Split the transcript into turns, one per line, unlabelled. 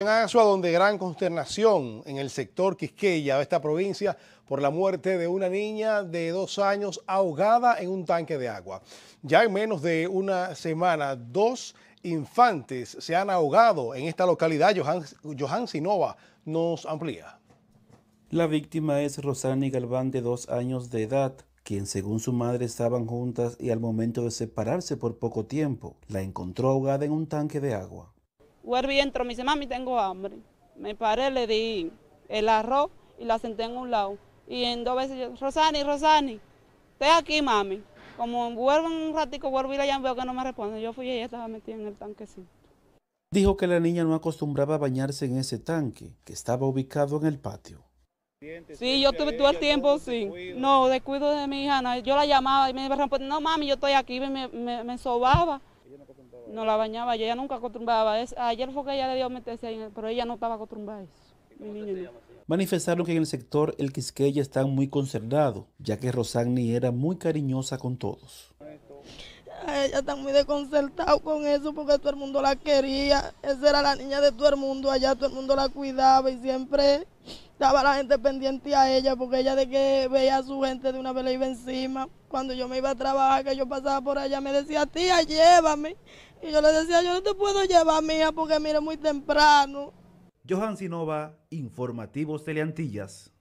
En Azua, donde gran consternación en el sector Quisqueya de esta provincia por la muerte de una niña de dos años ahogada en un tanque de agua. Ya en menos de una semana, dos infantes se han ahogado en esta localidad. Johan, Johan Sinova nos amplía.
La víctima es Rosani Galván, de dos años de edad quien según su madre estaban juntas y al momento de separarse por poco tiempo, la encontró ahogada en un tanque de agua.
Vuelvo y entro, me dice, mami, tengo hambre. Me paré, le di el arroz y la senté en un lado. Y en dos veces yo, Rosani, Rosani, esté aquí, mami. Como vuelvo un ratico, vuelvo y la llamo, veo que no me responde. Yo fui y ella estaba metida en el tanquecito.
Dijo que la niña no acostumbraba a bañarse en ese tanque, que estaba ubicado en el patio.
Sí, yo tuve todo el tiempo, sí. No, descuido de mi hija. Yo la llamaba y me respondía, pues, no mami, yo estoy aquí, me, me, me sobaba no la bañaba, ella nunca acostumbraba. ayer fue que ella le dio meterse ahí, pero ella no estaba acostumbrada a eso.
Manifestaron que en el sector El Quisqueya está muy concernado, ya que Rosagni era muy cariñosa con todos.
ella está muy desconcertada con eso porque todo el mundo la quería. Esa era la niña de todo el mundo allá, todo el mundo la cuidaba y siempre estaba la gente pendiente a ella, porque ella de que veía a su gente de una vez le iba encima. Cuando yo me iba a trabajar, que yo pasaba por allá, me decía, tía, llévame. Y yo le decía, yo no te puedo llevar, mía, porque mira, muy temprano.
Johan Sinova, Informativos Teleantillas.